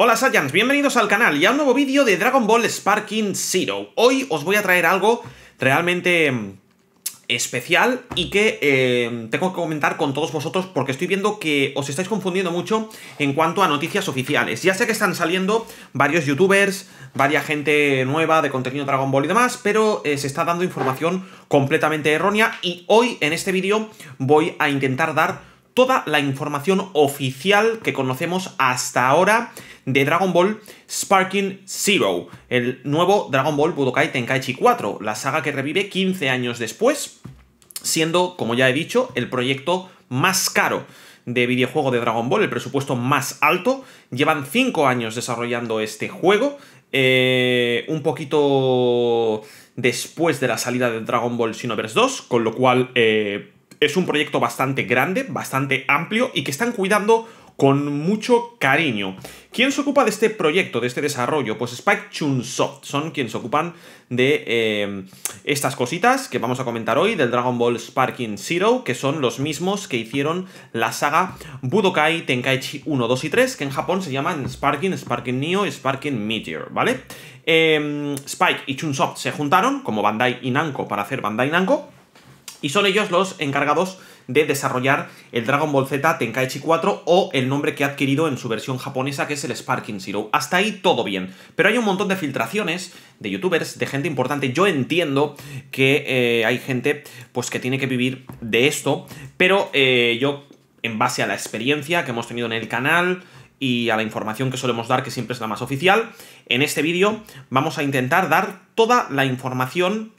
Hola Saiyans, bienvenidos al canal y a un nuevo vídeo de Dragon Ball Sparking Zero. Hoy os voy a traer algo realmente mm, especial y que em, tengo que comentar con todos vosotros porque estoy viendo que os estáis confundiendo mucho en cuanto a noticias oficiales. Ya sé que están saliendo varios youtubers, varia gente nueva de contenido Dragon Ball y demás, pero eh, se está dando información completamente errónea y hoy en este vídeo voy a intentar dar toda la información oficial que conocemos hasta ahora de Dragon Ball Sparking Zero, el nuevo Dragon Ball Budokai Tenkaichi 4, la saga que revive 15 años después, siendo, como ya he dicho, el proyecto más caro de videojuego de Dragon Ball, el presupuesto más alto. Llevan 5 años desarrollando este juego, eh, un poquito después de la salida de Dragon Ball Xenoverse 2, con lo cual... Eh, es un proyecto bastante grande, bastante amplio y que están cuidando con mucho cariño. ¿Quién se ocupa de este proyecto, de este desarrollo? Pues Spike Chunsoft son quienes se ocupan de em, estas cositas que vamos a comentar hoy, del Dragon Ball Sparking Zero, que son los mismos que hicieron la saga Budokai Tenkaichi 1, 2 y 3, que en Japón se llaman Sparking, Sparking Neo Sparking Meteor, ¿vale? Em, Spike y Chunsoft se juntaron como Bandai y Namco para hacer Bandai Namco, y son ellos los encargados de desarrollar el Dragon Ball Z Tenkaichi 4 o el nombre que ha adquirido en su versión japonesa que es el Sparking Zero. Hasta ahí todo bien, pero hay un montón de filtraciones de youtubers, de gente importante. Yo entiendo que eh, hay gente pues que tiene que vivir de esto, pero eh, yo en base a la experiencia que hemos tenido en el canal y a la información que solemos dar, que siempre es la más oficial, en este vídeo vamos a intentar dar toda la información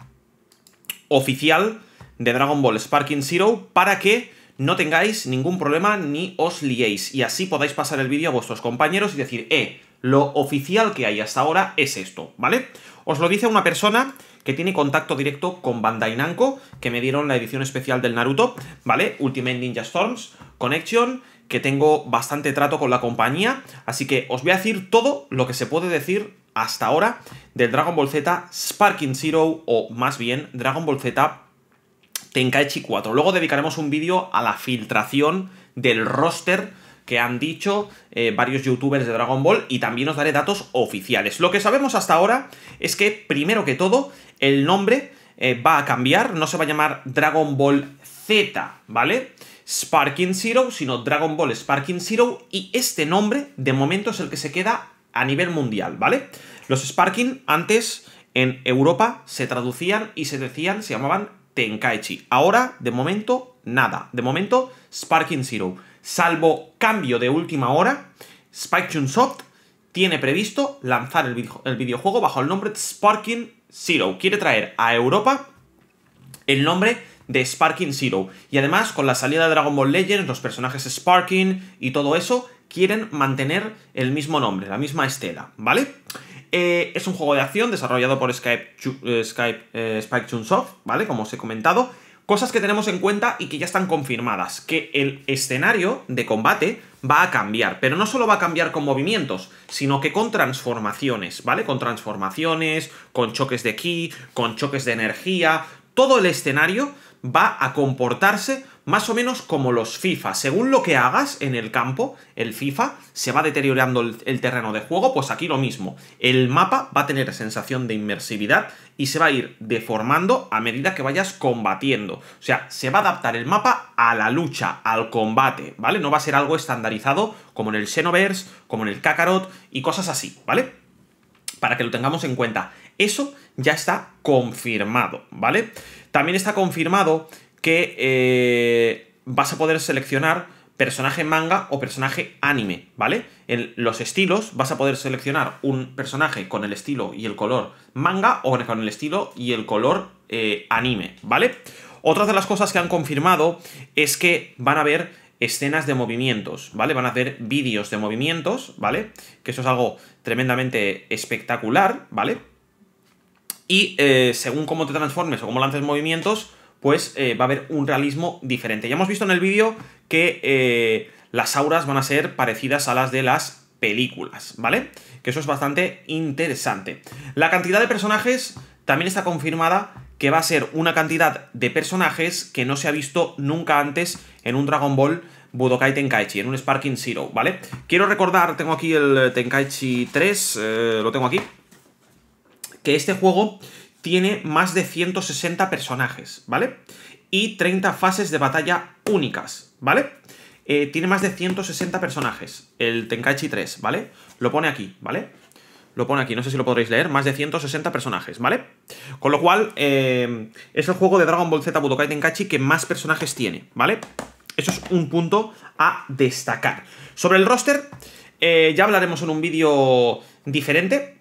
oficial de Dragon Ball Sparking Zero para que no tengáis ningún problema ni os liéis y así podáis pasar el vídeo a vuestros compañeros y decir, eh, lo oficial que hay hasta ahora es esto, ¿vale? Os lo dice una persona que tiene contacto directo con Bandai Namco, que me dieron la edición especial del Naruto, ¿vale? Ultimate Ninja Storms, Connection, que tengo bastante trato con la compañía, así que os voy a decir todo lo que se puede decir hasta ahora del Dragon Ball Z Sparking Zero, o más bien Dragon Ball Z Tenkaichi 4. Luego dedicaremos un vídeo a la filtración del roster que han dicho eh, varios youtubers de Dragon Ball y también os daré datos oficiales. Lo que sabemos hasta ahora es que, primero que todo, el nombre eh, va a cambiar, no se va a llamar Dragon Ball Z, ¿vale? Sparking Zero, sino Dragon Ball Sparking Zero y este nombre de momento es el que se queda a nivel mundial, ¿vale? Los Sparking antes en Europa se traducían y se decían, se llamaban Kaichi. Ahora, de momento, nada. De momento, Sparking Zero. Salvo cambio de última hora, Spike Chunsoft tiene previsto lanzar el, videojuego bajo el nombre de Sparking Zero. Quiere traer a Europa el nombre de Sparking Zero. Y además, con la salida de Dragon Ball Legends, los personajes Sparking y todo eso, quieren mantener el mismo nombre, la misma estela, ¿vale? Eh, es un juego de acción desarrollado por Skype, eh, Skype eh, Spike Chunsoft, ¿vale? Como os he comentado. Cosas que tenemos en cuenta y que ya están confirmadas. Que el escenario de combate va a cambiar, pero no solo va a cambiar con movimientos, sino que con transformaciones, ¿vale? Con transformaciones, con choques de ki, con choques de energía. Todo el escenario va a comportarse más o menos como los FIFA. Según lo que hagas en el campo, el FIFA, se va deteriorando el, terreno de juego, pues aquí lo mismo. El mapa va a tener sensación de inmersividad y se va a ir deformando a medida que vayas combatiendo. O sea, se va a adaptar el mapa a la lucha, al combate, ¿vale? No va a ser algo estandarizado como en el Xenoverse, como en el Kakarot y cosas así, ¿vale? Para que lo tengamos en cuenta. Eso ya está confirmado, ¿vale? También está confirmado que eh, vas a poder seleccionar personaje manga o personaje anime, ¿vale? En los estilos vas a poder seleccionar un personaje con el estilo y el color manga o con el estilo y el color eh, anime, ¿vale? Otra de las cosas que han confirmado es que van a haber escenas de movimientos, ¿vale? Van a hacer vídeos de movimientos, ¿vale? Que eso es algo tremendamente espectacular, ¿vale? Y eh, según cómo te transformes o cómo lances movimientos, pues eh, va a haber un realismo diferente. Ya hemos visto en el vídeo que eh, las auras van a ser parecidas a las de las películas, ¿vale? Que eso es bastante interesante. La cantidad de personajes también está confirmada que va a ser una cantidad de personajes que no se ha visto nunca antes en un Dragon Ball Budokai Tenkaichi, en un Sparking Zero, ¿vale? Quiero recordar, tengo aquí el Tenkaichi 3, eh, lo tengo aquí, que este juego tiene más de 160 personajes, ¿vale? Y 30 fases de batalla únicas, ¿vale? Eh, tiene más de 160 personajes, el Tenkaichi 3, ¿vale? Lo pone aquí, ¿vale? Lo pone aquí, no sé si lo podréis leer, más de 160 personajes, ¿vale? Con lo cual, eh, es el juego de Dragon Ball Z Budokai Tenkaichi que más personajes tiene, ¿vale? Eso es un punto a destacar. Sobre el roster, eh, ya hablaremos en un vídeo diferente,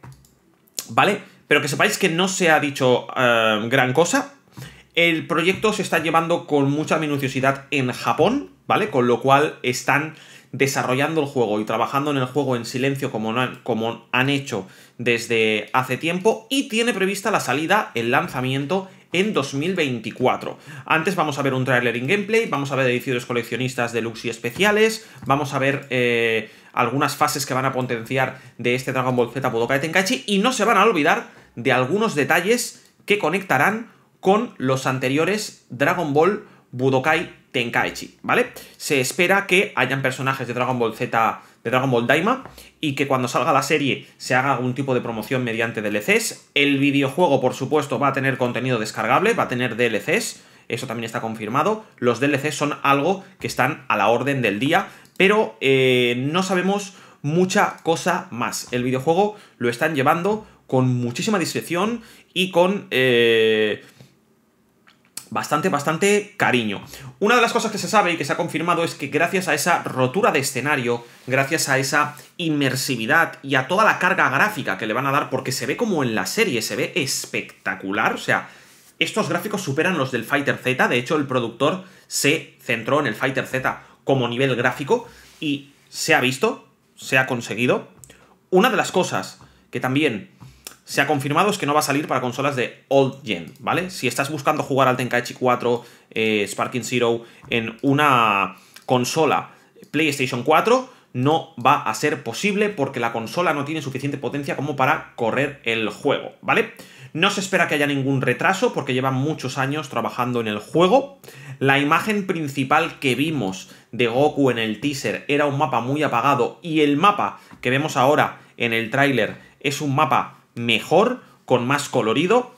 ¿vale? Pero que sepáis que no se ha dicho eh, gran cosa. El proyecto se está llevando con mucha minuciosidad en Japón, ¿vale? Con lo cual están desarrollando el juego y trabajando en el juego en silencio como, han, como han hecho desde hace tiempo y tiene prevista la salida, el lanzamiento en 2024. Antes vamos a ver un trailer en gameplay, vamos a ver ediciones coleccionistas de deluxe y especiales, vamos a ver eh, algunas fases que van a potenciar de este Dragon Ball Z Budokai Tenkaichi y no se van a olvidar de algunos detalles que conectarán con los anteriores Dragon Ball Budokai Tenkaichi, ¿vale? Se espera que hayan personajes de Dragon Ball Z, de Dragon Ball Daima, y que cuando salga la serie se haga algún tipo de promoción mediante DLCs. El videojuego, por supuesto, va a tener contenido descargable, va a tener DLCs, eso también está confirmado. Los DLCs son algo que están a la orden del día, pero eh, no sabemos mucha cosa más. El videojuego lo están llevando con muchísima discreción y con... Eh, bastante, bastante cariño. Una de las cosas que se sabe y que se ha confirmado es que gracias a esa rotura de escenario, gracias a esa inmersividad y a toda la carga gráfica que le van a dar, porque se ve como en la serie, se ve espectacular, o sea, estos gráficos superan los del Fighter Z, de hecho el productor se centró en el Fighter Z como nivel gráfico y se ha visto, se ha conseguido. Una de las cosas que también se ha confirmado es que no va a salir para consolas de old gen, ¿vale? Si estás buscando jugar al Tenkaichi 4, eh, Sparking Zero en una consola PlayStation 4, no va a ser posible porque la consola no tiene suficiente potencia como para correr el juego, ¿vale? No se espera que haya ningún retraso porque llevan muchos años trabajando en el juego. La imagen principal que vimos de Goku en el teaser era un mapa muy apagado y el mapa que vemos ahora en el tráiler es un mapa mejor, con más colorido.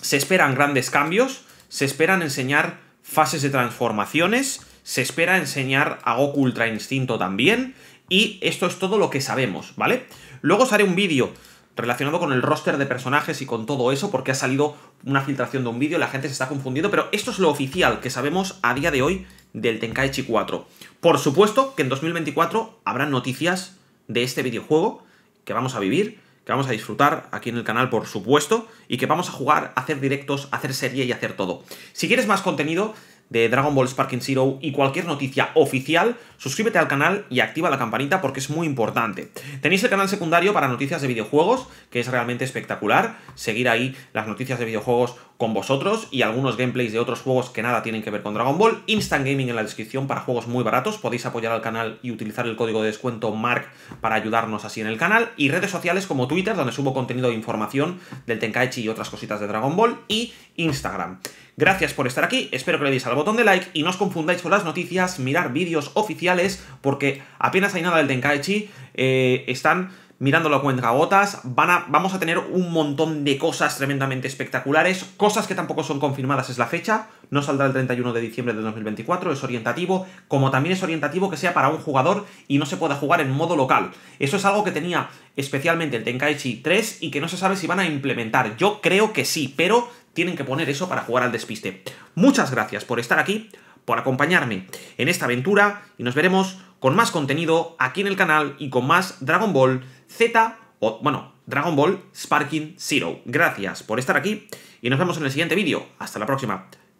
Se esperan grandes cambios, se esperan enseñar fases de transformaciones, se espera enseñar a Goku Ultra Instinto también, y esto es todo lo que sabemos, ¿vale? Luego os haré un vídeo relacionado con el roster de personajes y con todo eso, porque ha salido una filtración de un vídeo, la gente se está confundiendo, pero esto es lo oficial que sabemos a día de hoy del Tenkaichi 4. Por supuesto que en 2024 habrá noticias de este videojuego que vamos a vivir, que vamos a disfrutar aquí en el canal, por supuesto, y que vamos a jugar, hacer directos, hacer serie y hacer todo. Si quieres más contenido, de Dragon Ball Sparking Zero y cualquier noticia oficial, suscríbete al canal y activa la campanita porque es muy importante. Tenéis el canal secundario para noticias de videojuegos, que es realmente espectacular, seguir ahí las noticias de videojuegos con vosotros y algunos gameplays de otros juegos que nada tienen que ver con Dragon Ball. Instant Gaming en la descripción para juegos muy baratos, podéis apoyar al canal y utilizar el código de descuento MARC para ayudarnos así en el canal. Y redes sociales como Twitter, donde subo contenido e información del Tenkaichi y otras cositas de Dragon Ball, y Instagram. Gracias por estar aquí, espero que le deis al botón de like y no os confundáis con las noticias, mirar vídeos oficiales, porque apenas hay nada del Tenkaichi, eh, están mirándolo la cuenta gotas, van a, vamos a tener un montón de cosas tremendamente espectaculares, cosas que tampoco son confirmadas es la fecha, no saldrá el 31 de diciembre de 2024, es orientativo, como también es orientativo que sea para un jugador y no se pueda jugar en modo local. Eso es algo que tenía especialmente el Tenkaichi 3 y que no se sabe si van a implementar. Yo creo que sí, pero tienen que poner eso para jugar al despiste. Muchas gracias por estar aquí, por acompañarme en esta aventura y nos veremos con más contenido aquí en el canal y con más Dragon Ball Z o, bueno, Dragon Ball Sparking Zero. Gracias por estar aquí y nos vemos en el siguiente vídeo. Hasta la próxima.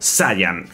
Saiyan.